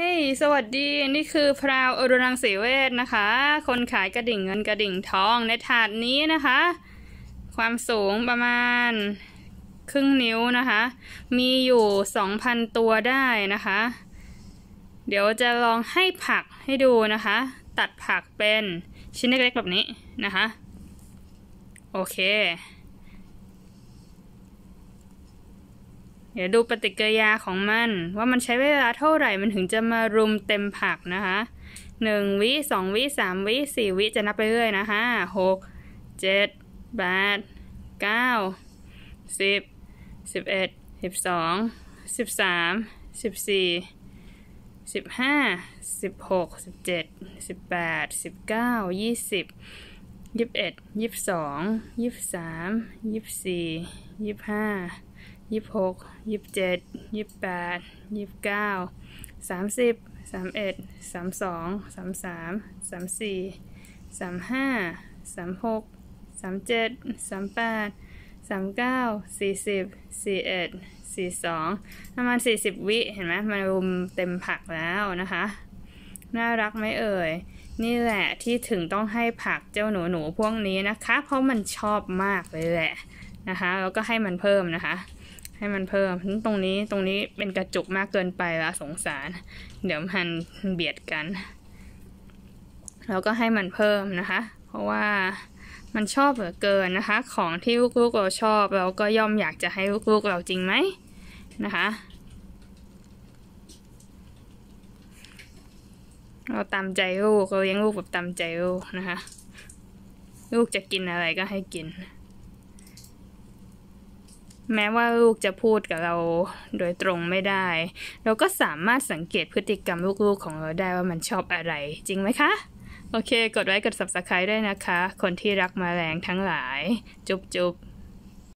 เฮ้ยสวัสดี นี่คือพราว อรุณังสีเวทนะคะ คนขายกระดิ่งเงินกระดิ่งทองในถาดนี้นะคะ ความสูงประมาณครึ่งนิ้วนะคะ มีอยู่ 2,000 ตัวได้นะคะ เดี๋ยวจะลองให้ผักให้ดูนะคะ ตัดผักเป็นชิ้นเล็กๆแบบนี้นะคะ โอเคเดี๋ยวดูปฏิกิริยาของมัน ว่ามันใช้เวลาเท่าไหร่มันถึงจะมารุมเต็มผักนะคะหนึ่งวิสองวิสามวิสี่วิจะนับไปเรื่อยนะคะ6หกเจ็ดแปดเก้าสิบสิบเอ็ดสิบสองสิบสามสิบสี่สิบห้าสิบหกสิบเจ็ดสิบแปดสิบเก้ายี่สิบยี่สิบเอ็ดยี่สิบสองยี่สิบสามยี่สิบสี่ยี่สิบห้ายี่สิบหกยี่สิบเจ็ดยี่สิบแปดยี่สิบเก้า สามสิบ สามเอ็ด สามสอง สามสามสามสี่สามห้าสามหกสามเจ็ดสามแปดสามเก้า สี่สิบสี่เอ็ด สี่สองประมาณสี่สิบวิ เห็นไหมมันรุมเต็มผักแล้วนะคะ น่ารักไหมเอ่ย นี่แหละที่ถึงต้องให้ผักเจ้าหนูหนูพวกนี้นะคะ เพราะมันชอบมากเลยแหละนะคะ แล้วก็ให้มันเพิ่มนะคะให้มันเพิ่ม ตรงนี้ ตรงนี้เป็นกระจุกมากเกินไปละสงสาร เดี๋ยวมันเบียดกันแล้วก็ให้มันเพิ่มนะคะ เพราะว่ามันชอบเหลือเกินนะคะ ของที่ลูกๆเราชอบเราก็ย่อมอยากจะให้ลูกๆเราจริงไหมนะคะ เราตามใจลูกเราเลี้ยงลูกแบบตามใจลูกนะคะ ลูกจะกินอะไรก็ให้กินแม้ว่าลูกจะพูดกับเราโดยตรงไม่ได้ เราก็สามารถสังเกตพฤติกรรมลูกๆของเราได้ว่ามันชอบอะไร จริงไหมคะ โอเค กดไลค์กด subscribe ด้นะคะ คนที่รักมาแรงทั้งหลาย จุ๊บจุ๊บ